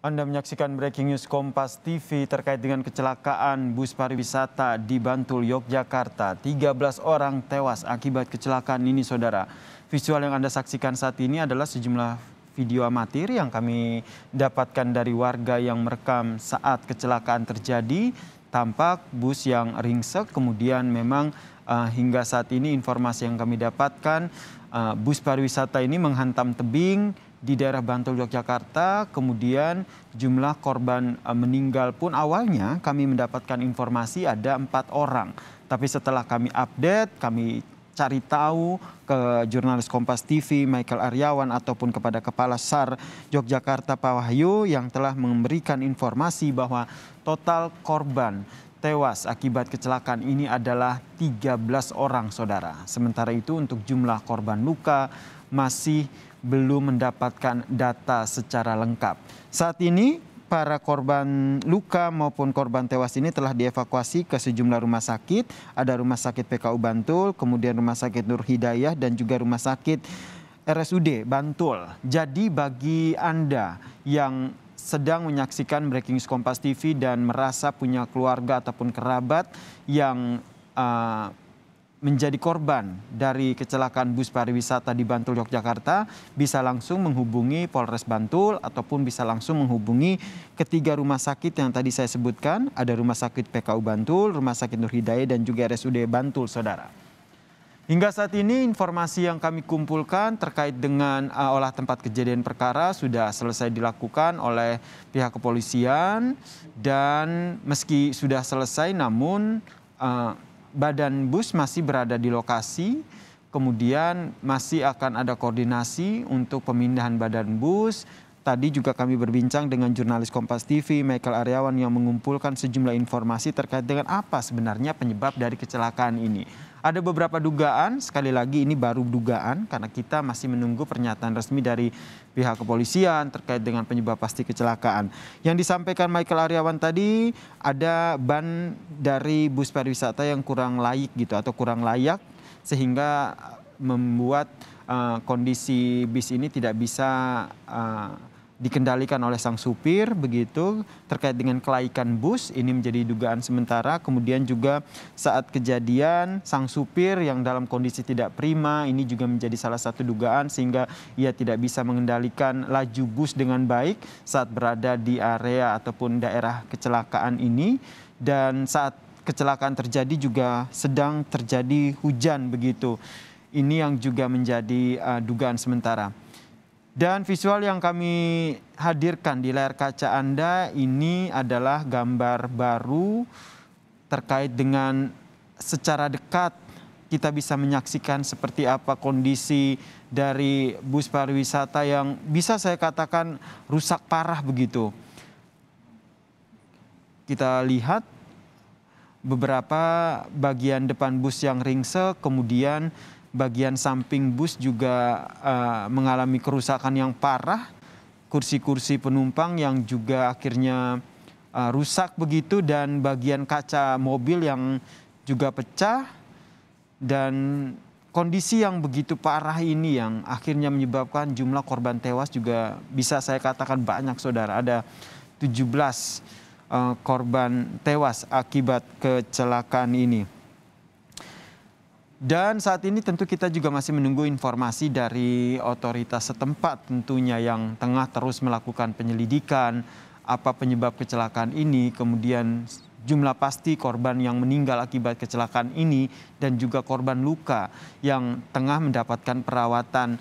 Anda menyaksikan breaking news Kompas TV terkait dengan kecelakaan bus pariwisata di Bantul, Yogyakarta. 13 orang tewas akibat kecelakaan ini, Saudara. Visual yang Anda saksikan saat ini adalah sejumlah video amatir yang kami dapatkan dari warga yang merekam saat kecelakaan terjadi. Tampak bus yang ringsek, kemudian memang uh, hingga saat ini informasi yang kami dapatkan, uh, bus pariwisata ini menghantam tebing, di daerah Bantul Yogyakarta. Kemudian jumlah korban eh, meninggal pun awalnya kami mendapatkan informasi ada empat orang. Tapi setelah kami update, kami cari tahu ke jurnalis Kompas TV Michael Aryawan ataupun kepada Kepala SAR Yogyakarta Pak Wahyu yang telah memberikan informasi bahwa total korban tewas akibat kecelakaan ini adalah 13 orang saudara. Sementara itu untuk jumlah korban luka masih belum mendapatkan data secara lengkap. Saat ini para korban luka maupun korban tewas ini telah dievakuasi ke sejumlah rumah sakit. Ada rumah sakit PKU Bantul, kemudian rumah sakit Nur Hidayah dan juga rumah sakit RSUD Bantul. Jadi bagi Anda yang sedang menyaksikan Breaking News Kompas TV dan merasa punya keluarga ataupun kerabat yang uh, menjadi korban dari kecelakaan bus pariwisata di Bantul, Yogyakarta, bisa langsung menghubungi Polres Bantul ataupun bisa langsung menghubungi ketiga rumah sakit yang tadi saya sebutkan. Ada Rumah Sakit PKU Bantul, Rumah Sakit Nur Hidayah, dan juga RSUD Bantul, Saudara. Hingga saat ini informasi yang kami kumpulkan terkait dengan uh, olah tempat kejadian perkara sudah selesai dilakukan oleh pihak kepolisian dan meski sudah selesai namun uh, badan bus masih berada di lokasi, kemudian masih akan ada koordinasi untuk pemindahan badan bus, Tadi juga kami berbincang dengan jurnalis Kompas TV, Michael Aryawan yang mengumpulkan sejumlah informasi terkait dengan apa sebenarnya penyebab dari kecelakaan ini. Ada beberapa dugaan, sekali lagi ini baru dugaan karena kita masih menunggu pernyataan resmi dari pihak kepolisian terkait dengan penyebab pasti kecelakaan. Yang disampaikan Michael Aryawan tadi ada ban dari bus pariwisata yang kurang layak gitu atau kurang layak sehingga eh, membuat uh, kondisi bis ini tidak bisa uh, dikendalikan oleh sang supir begitu terkait dengan kelaikan bus ini menjadi dugaan sementara kemudian juga saat kejadian sang supir yang dalam kondisi tidak prima ini juga menjadi salah satu dugaan sehingga ia tidak bisa mengendalikan laju bus dengan baik saat berada di area ataupun daerah kecelakaan ini dan saat kecelakaan terjadi juga sedang terjadi hujan begitu ini yang juga menjadi uh, dugaan sementara dan visual yang kami hadirkan di layar kaca Anda ini adalah gambar baru terkait dengan secara dekat kita bisa menyaksikan seperti apa kondisi dari bus pariwisata yang bisa saya katakan rusak parah begitu. Kita lihat beberapa bagian depan bus yang ringsek, kemudian bagian samping bus juga uh, mengalami kerusakan yang parah, kursi-kursi penumpang yang juga akhirnya uh, rusak begitu dan bagian kaca mobil yang juga pecah dan kondisi yang begitu parah ini yang akhirnya menyebabkan jumlah korban tewas juga bisa saya katakan banyak saudara ada 17 uh, eh, korban tewas akibat kecelakaan ini. Dan saat ini tentu kita juga masih menunggu informasi dari otoritas setempat tentunya yang tengah terus melakukan penyelidikan apa penyebab kecelakaan ini, kemudian jumlah pasti korban yang meninggal akibat kecelakaan ini dan juga korban luka yang tengah mendapatkan perawatan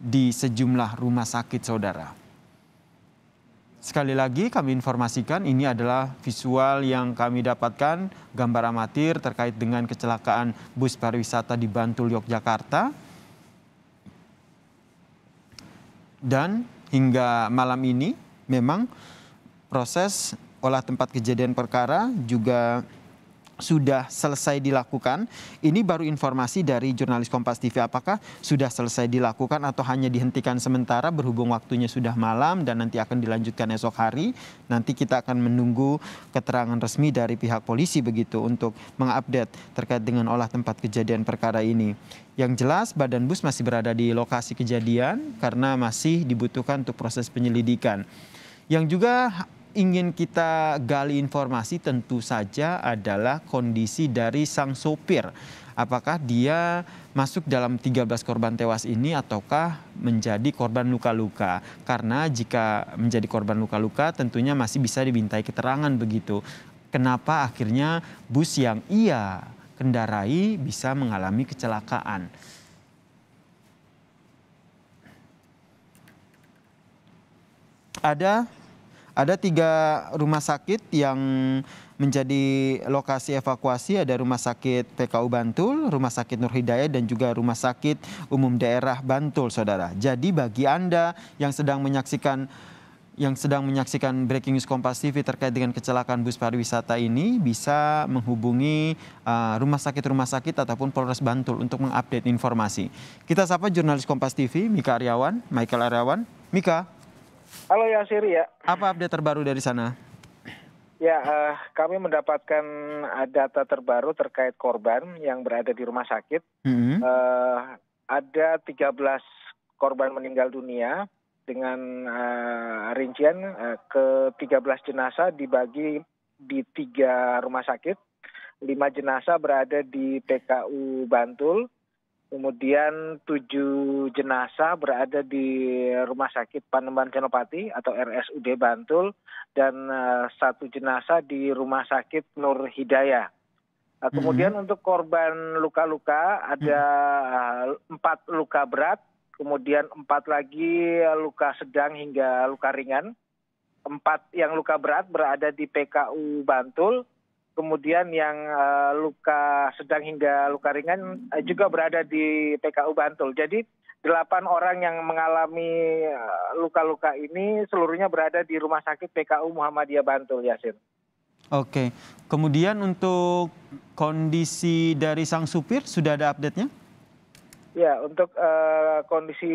di sejumlah rumah sakit saudara. Sekali lagi kami informasikan ini adalah visual yang kami dapatkan gambar amatir terkait dengan kecelakaan bus pariwisata di Bantul Yogyakarta. Dan hingga malam ini memang proses olah tempat kejadian perkara juga sudah selesai dilakukan. Ini baru informasi dari jurnalis Kompas TV. Apakah sudah selesai dilakukan atau hanya dihentikan sementara berhubung waktunya sudah malam dan nanti akan dilanjutkan esok hari. Nanti kita akan menunggu keterangan resmi dari pihak polisi begitu untuk mengupdate terkait dengan olah tempat kejadian perkara ini. Yang jelas Badan Bus masih berada di lokasi kejadian karena masih dibutuhkan untuk proses penyelidikan. Yang juga ingin kita gali informasi tentu saja adalah kondisi dari sang sopir. Apakah dia masuk dalam 13 korban tewas ini ataukah menjadi korban luka-luka? Karena jika menjadi korban luka-luka tentunya masih bisa dibintai keterangan begitu. Kenapa akhirnya bus yang ia kendarai bisa mengalami kecelakaan? Ada ada tiga rumah sakit yang menjadi lokasi evakuasi ada Rumah Sakit PKU Bantul, Rumah Sakit Nur Hidayah dan juga Rumah Sakit Umum Daerah Bantul, Saudara. Jadi bagi Anda yang sedang menyaksikan yang sedang menyaksikan Breaking News Kompas TV terkait dengan kecelakaan bus pariwisata ini bisa menghubungi uh, rumah sakit-rumah sakit ataupun Polres Bantul untuk mengupdate informasi. Kita sapa jurnalis Kompas TV, Mika Aryawan, Michael Aryawan. Mika, Halo ya Siri ya. Apa update terbaru dari sana? Ya, uh, kami mendapatkan eh, data terbaru terkait korban yang berada di rumah sakit. Mm -hmm. uh, ada 13 korban meninggal dunia dengan uh, rincian uh, ke 13 jenazah dibagi di tiga rumah sakit. Lima jenazah berada di Pku Bantul, Kemudian tujuh jenazah berada di Rumah Sakit Panembahan Senopati atau RSUD Bantul dan eh, satu jenazah di Rumah Sakit Nur Hidayah. Eh, kemudian -hmm. untuk korban luka-luka ada eh, empat -hmm. luka berat, kemudian empat lagi luka sedang hingga luka ringan. Empat yang luka berat berada di PKU Bantul, kemudian yang eh, luka sedang hingga luka ringan eh, juga berada di PKU Bantul. Jadi delapan orang yang mengalami eh, luka-luka ini seluruhnya berada di rumah sakit PKU Muhammadiyah Bantul, Yasin. Oke, kemudian untuk kondisi dari sang supir sudah ada update-nya? Ya, untuk uh, kondisi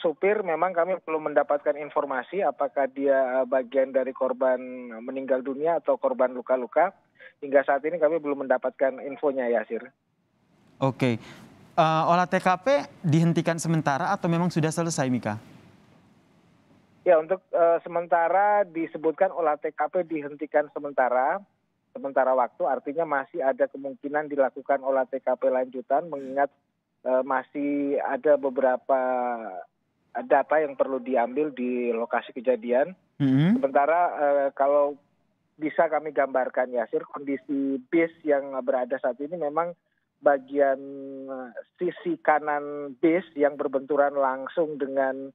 supir memang kami belum mendapatkan informasi apakah dia eh, bagian dari korban meninggal dunia atau korban luka-luka. Hingga saat ini kami belum mendapatkan infonya ya, Sir. Oke. Uh, olah TKP dihentikan sementara atau memang sudah selesai, Mika? Ya, untuk uh, sementara disebutkan olah TKP dihentikan sementara sementara waktu artinya masih ada kemungkinan dilakukan olah TKP lanjutan mengingat Eh, masih ada beberapa eh, data yang perlu diambil di lokasi kejadian. Mm-hmm. Sementara uh, kalau bisa kami gambarkan ya, Yasir kondisi bis yang berada saat ini memang bagian sisi kanan bis yang berbenturan langsung dengan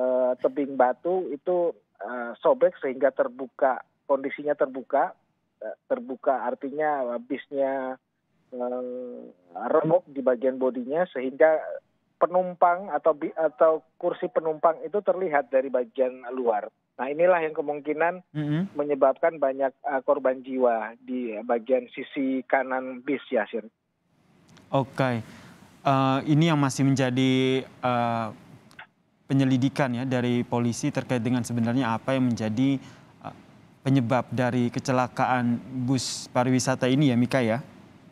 uh, tebing batu itu uh, sobek sehingga terbuka kondisinya terbuka uh, terbuka artinya bisnya Eh, remuk di bagian bodinya sehingga penumpang atau atau kursi penumpang itu terlihat dari bagian luar. Nah inilah yang kemungkinan mm-hmm. menyebabkan banyak uh, korban jiwa di bagian sisi kanan bis ya, Oke, okay. uh, eh, ini yang masih menjadi uh, penyelidikan ya dari polisi terkait dengan sebenarnya apa yang menjadi uh, penyebab dari kecelakaan bus pariwisata ini ya, Mika ya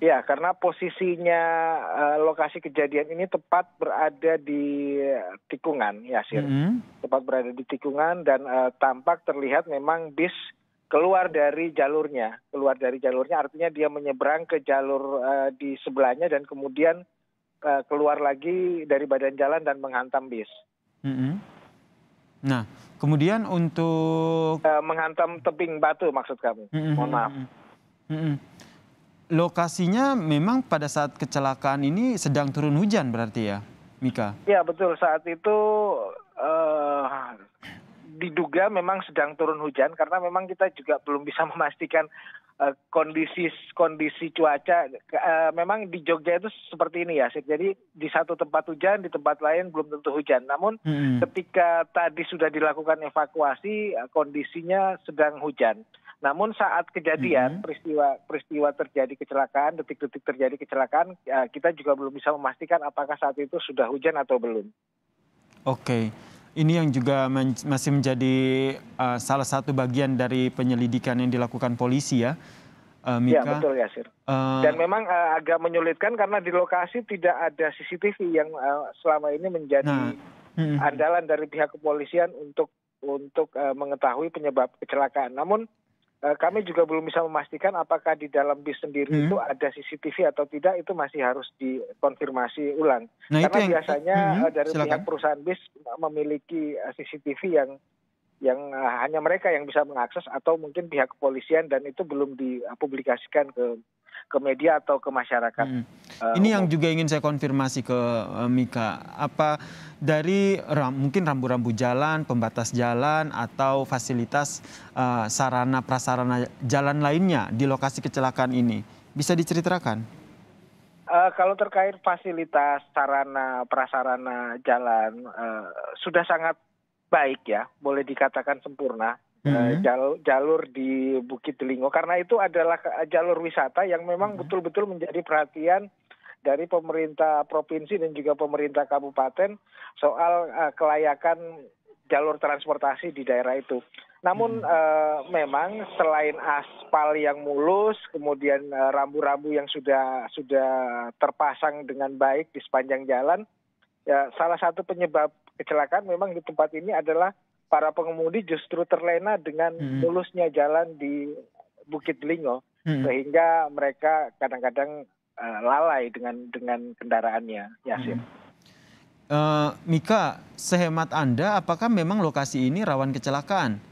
ya karena posisinya eh, lokasi kejadian ini tepat berada di eh, tikungan ya sir mm-hmm. tepat berada di tikungan dan eh, tampak terlihat memang bis keluar dari jalurnya keluar dari jalurnya artinya dia menyeberang ke jalur di sebelahnya dan kemudian keluar lagi dari badan jalan dan menghantam bis. Mm -hmm. Nah, kemudian untuk uh, menghantam tebing batu maksud kami. Mm -hmm. Mohon maaf. Mm -hmm lokasinya memang pada saat kecelakaan ini sedang turun hujan berarti ya, Mika? Ya betul saat itu uh, diduga memang sedang turun hujan karena memang kita juga belum bisa memastikan uh, kondisi kondisi cuaca uh, memang di Jogja itu seperti ini ya jadi di satu tempat hujan di tempat lain belum tentu hujan namun hmm. ketika tadi sudah dilakukan evakuasi uh, kondisinya sedang hujan namun saat kejadian mm -hmm. peristiwa peristiwa terjadi kecelakaan, detik-detik terjadi kecelakaan, ya kita juga belum bisa memastikan apakah saat itu sudah hujan atau belum. Oke. Ini yang juga men masih menjadi uh, salah satu bagian dari penyelidikan yang dilakukan polisi ya. Uh, Mika. Ya betul Sir. Uh, eh, Dan memang uh, agak menyulitkan karena di lokasi tidak ada CCTV yang uh, selama ini menjadi nah, andalan dari pihak kepolisian untuk untuk uh, mengetahui penyebab kecelakaan. Namun Eh, kami juga belum bisa memastikan apakah di dalam bis sendiri hmm. itu ada CCTV atau tidak itu masih harus dikonfirmasi ulang. Nah, Karena yang... biasanya hmm. hmm dari Silakan. pihak perusahaan bis memiliki eh, CCTV yang yang eh, hanya mereka yang bisa mengakses atau mungkin pihak kepolisian dan itu belum dipublikasikan ke ke media atau ke masyarakat. Hmm. Eh, ini uh, yang juga ingin saya konfirmasi ke uh, Mika, apa dari ram, mungkin rambu-rambu jalan, pembatas jalan atau fasilitas uh, sarana prasarana jalan lainnya di lokasi kecelakaan ini bisa diceritakan? Uh, kalau terkait fasilitas sarana prasarana jalan uh, sudah sangat baik ya, boleh dikatakan sempurna. Eh, hmm. jalur, di Bukit Telingo karena itu adalah eh, jalur wisata yang memang hmm. betul-betul hmm. menjadi perhatian dari pemerintah provinsi dan juga pemerintah kabupaten soal uh, kelayakan jalur transportasi di daerah itu. Namun hmm. uh, memang selain aspal yang mulus, kemudian rambu rambu-rambu yang sudah sudah terpasang dengan baik di sepanjang jalan, ya salah satu penyebab kecelakaan memang di tempat ini adalah para pengemudi justru terlena dengan hmm. mulusnya jalan di Bukit Linggo hmm. sehingga mereka kadang-kadang uh, lalai dengan dengan kendaraannya Yasin. Hmm. Uh, Mika, sehemat Anda apakah memang lokasi ini rawan kecelakaan?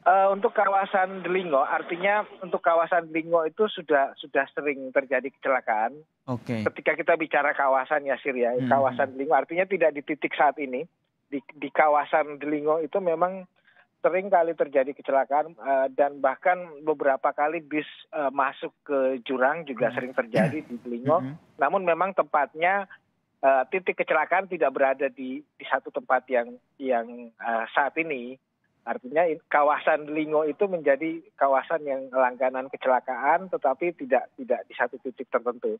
Uh, untuk kawasan Delingo, artinya untuk kawasan Delingo itu sudah sudah sering terjadi kecelakaan. Oke. Okay. Ketika kita bicara kawasan ya Sir ya, hmm. kawasan Delingo artinya tidak di titik saat ini di, di kawasan Delingo itu memang sering kali terjadi kecelakaan uh, dan bahkan beberapa kali bis uh, masuk ke jurang juga hmm. sering terjadi di Delingo. -hmm. Namun memang tempatnya uh, titik kecelakaan tidak berada di di satu tempat yang yang uh, saat ini artinya kawasan Delingo itu menjadi kawasan yang langganan kecelakaan tetapi tidak tidak di satu titik tertentu.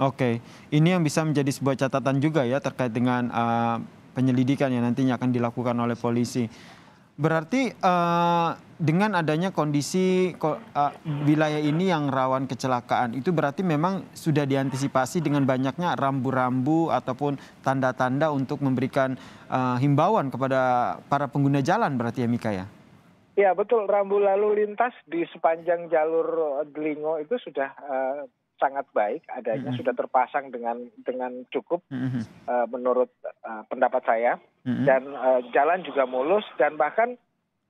Oke, ini yang bisa menjadi sebuah catatan juga ya terkait dengan uh, penyelidikan yang nantinya akan dilakukan oleh polisi. Berarti uh, dengan adanya kondisi uh, wilayah ini yang rawan kecelakaan, itu berarti memang sudah diantisipasi dengan banyaknya rambu-rambu ataupun tanda-tanda untuk memberikan uh, himbauan kepada para pengguna jalan berarti ya Mika ya? Ya betul, rambu lalu lintas di sepanjang jalur Delingo itu sudah uh, sangat baik adanya mm -hmm. sudah terpasang dengan dengan cukup mm -hmm. uh, menurut uh, pendapat saya mm -hmm. dan uh, jalan juga mulus dan bahkan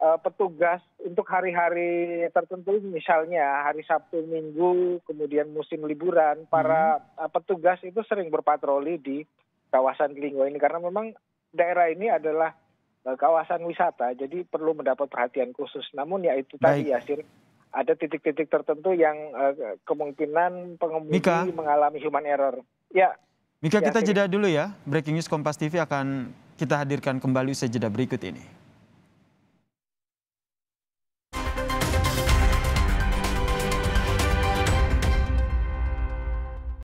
uh, petugas untuk hari-hari tertentu misalnya hari Sabtu Minggu kemudian musim liburan para hmm. uh, petugas itu sering berpatroli di kawasan Linggo ini karena memang daerah ini adalah kawasan wisata jadi perlu mendapat perhatian khusus namun ya itu tadi ya sir ada titik-titik tertentu yang uh, kemungkinan pengemudi Mika. mengalami human error. Ya. Mika ya, kita jeda dulu ya. Breaking News Kompas TV akan kita hadirkan kembali usai jeda berikut ini.